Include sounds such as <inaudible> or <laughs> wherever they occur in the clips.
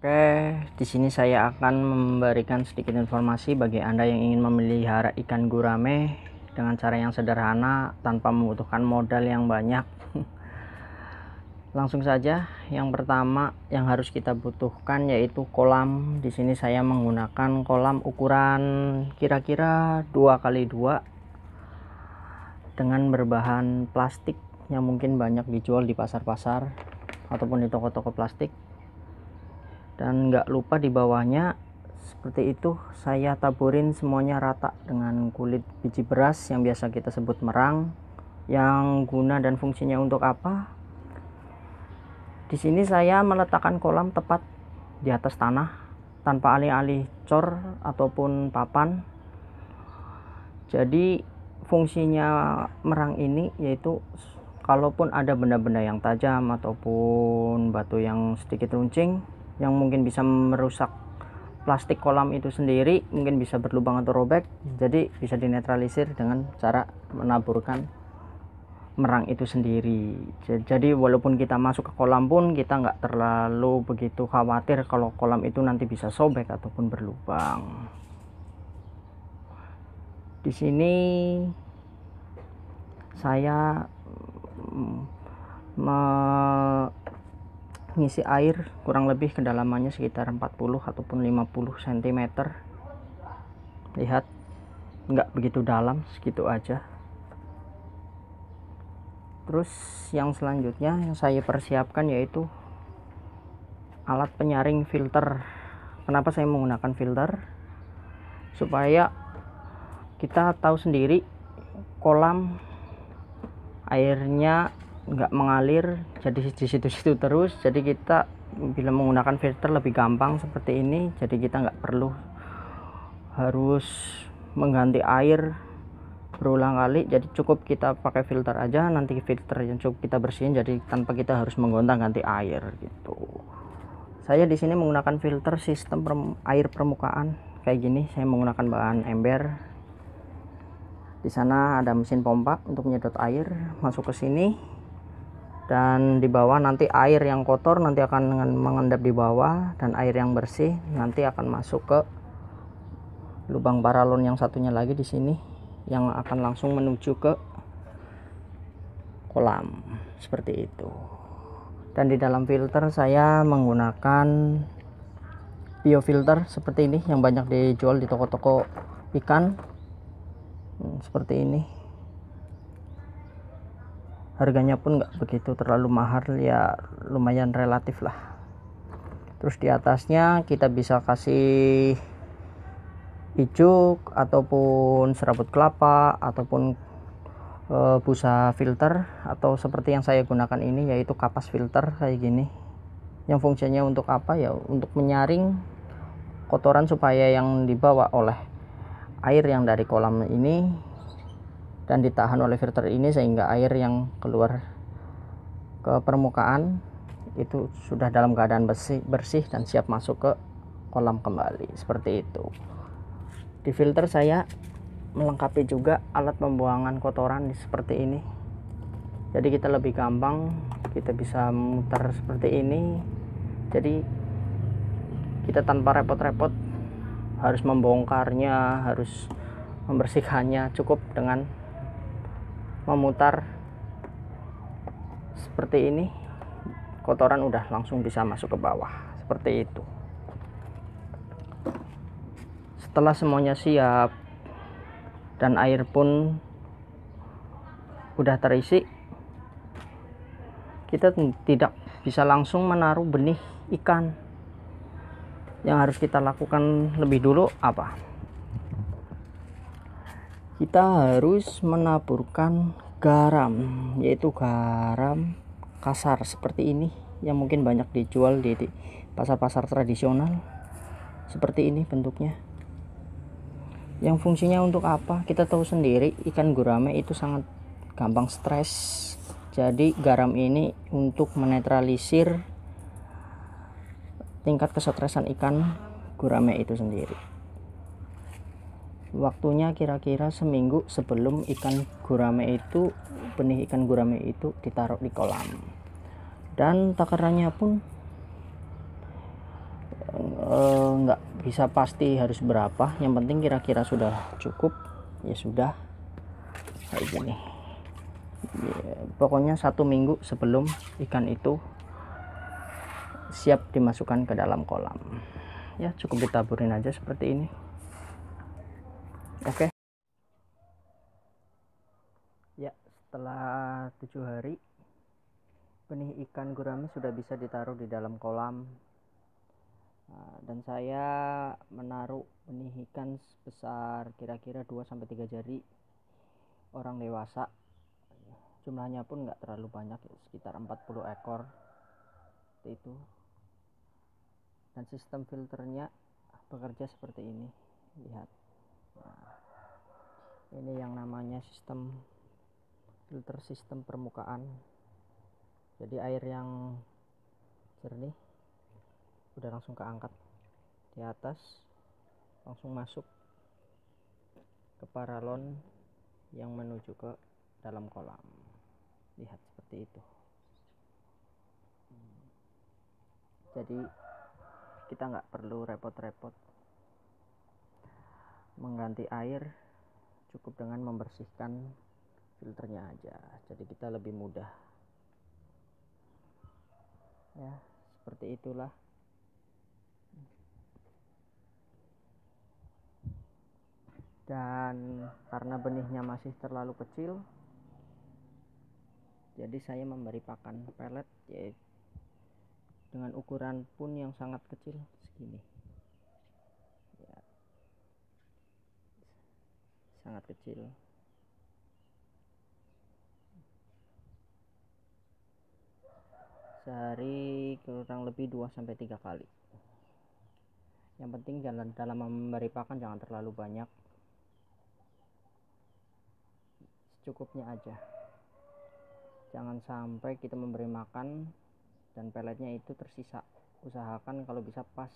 Oke, di sini saya akan memberikan sedikit informasi bagi Anda yang ingin memelihara ikan gurame dengan cara yang sederhana tanpa membutuhkan modal yang banyak. <laughs> Langsung saja, yang pertama yang harus kita butuhkan yaitu kolam. Di sini saya menggunakan kolam ukuran kira-kira 2x2 dengan berbahan plastik yang mungkin banyak dijual di pasar-pasar ataupun di toko-toko plastik dan nggak lupa di bawahnya seperti itu saya taburin semuanya rata dengan kulit biji beras yang biasa kita sebut merang yang guna dan fungsinya untuk apa di sini saya meletakkan kolam tepat di atas tanah tanpa alih-alih cor ataupun papan jadi fungsinya merang ini yaitu kalaupun ada benda-benda yang tajam ataupun batu yang sedikit runcing yang mungkin bisa merusak plastik kolam itu sendiri mungkin bisa berlubang atau robek hmm. jadi bisa dinetralisir dengan cara menaburkan merang itu sendiri jadi walaupun kita masuk ke kolam pun kita nggak terlalu begitu khawatir kalau kolam itu nanti bisa sobek ataupun berlubang di sini saya mm, me ngisi air kurang lebih kedalamannya sekitar 40 ataupun 50 cm lihat nggak begitu dalam segitu aja terus yang selanjutnya yang saya persiapkan yaitu alat penyaring filter kenapa saya menggunakan filter supaya kita tahu sendiri kolam airnya nggak mengalir jadi di situ-situ terus jadi kita bila menggunakan filter lebih gampang seperti ini jadi kita nggak perlu harus mengganti air berulang kali jadi cukup kita pakai filter aja nanti filter yang cukup kita bersihin jadi tanpa kita harus menggonta ganti air gitu saya di sini menggunakan filter sistem air permukaan kayak gini saya menggunakan bahan ember di sana ada mesin pompa untuk menyedot air masuk ke sini dan di bawah nanti air yang kotor nanti akan mengendap di bawah dan air yang bersih nanti akan masuk ke lubang paralon yang satunya lagi di sini yang akan langsung menuju ke kolam seperti itu dan di dalam filter saya menggunakan biofilter seperti ini yang banyak dijual di toko-toko ikan hmm, seperti ini harganya pun nggak begitu terlalu mahal ya lumayan relatif lah terus di atasnya kita bisa kasih ijuk ataupun serabut kelapa ataupun e, busa filter atau seperti yang saya gunakan ini yaitu kapas filter kayak gini yang fungsinya untuk apa ya untuk menyaring kotoran supaya yang dibawa oleh air yang dari kolam ini dan ditahan oleh filter ini sehingga air yang keluar ke permukaan itu sudah dalam keadaan bersih, bersih dan siap masuk ke kolam kembali seperti itu di filter saya melengkapi juga alat pembuangan kotoran seperti ini jadi kita lebih gampang kita bisa muter seperti ini jadi kita tanpa repot-repot harus membongkarnya harus membersihkannya cukup dengan memutar seperti ini kotoran udah langsung bisa masuk ke bawah seperti itu setelah semuanya siap dan air pun udah terisi kita tidak bisa langsung menaruh benih ikan yang harus kita lakukan lebih dulu apa kita harus menaburkan garam yaitu garam kasar seperti ini yang mungkin banyak dijual di pasar-pasar tradisional seperti ini bentuknya yang fungsinya untuk apa kita tahu sendiri ikan gurame itu sangat gampang stres jadi garam ini untuk menetralisir tingkat kesetresan ikan gurame itu sendiri waktunya kira-kira seminggu sebelum ikan gurame itu benih ikan gurame itu ditaruh di kolam dan takarannya pun eh, nggak e, bisa pasti harus berapa yang penting kira-kira sudah cukup ya sudah kayak gini ya, pokoknya satu minggu sebelum ikan itu siap dimasukkan ke dalam kolam ya cukup ditaburin aja seperti ini Oke. Okay. Ya, setelah tujuh hari, benih ikan gurame sudah bisa ditaruh di dalam kolam. Ah, dan saya menaruh benih ikan sebesar kira-kira 2 tiga jari orang dewasa. Jumlahnya pun nggak terlalu banyak, sekitar 40 ekor. Seperti itu. Dan sistem filternya bekerja seperti ini. Lihat nah, ini yang namanya sistem filter sistem permukaan jadi air yang jernih udah langsung keangkat di atas langsung masuk ke paralon yang menuju ke dalam kolam lihat seperti itu jadi kita nggak perlu repot-repot mengganti air cukup dengan membersihkan filternya aja jadi kita lebih mudah ya seperti itulah dan karena benihnya masih terlalu kecil jadi saya memberi pakan pelet yaitu dengan ukuran pun yang sangat kecil segini sangat kecil sehari kurang lebih 2 sampai 3 kali. Yang penting jangan dalam memberi pakan jangan terlalu banyak. Secukupnya aja. Jangan sampai kita memberi makan dan peletnya itu tersisa. Usahakan kalau bisa pas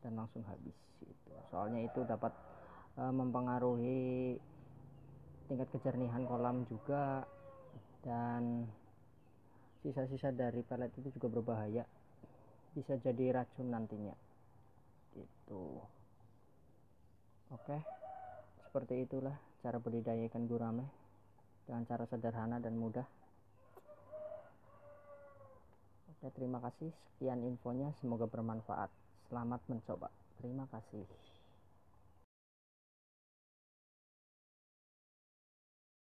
dan langsung habis itu. Soalnya itu dapat Eh, mempengaruhi tingkat kejernihan kolam juga dan sisa-sisa dari pelet itu juga berbahaya bisa jadi racun nantinya gitu oke seperti itulah cara budidaya ikan gurame dengan cara sederhana dan mudah oke terima kasih sekian infonya semoga bermanfaat selamat mencoba terima kasih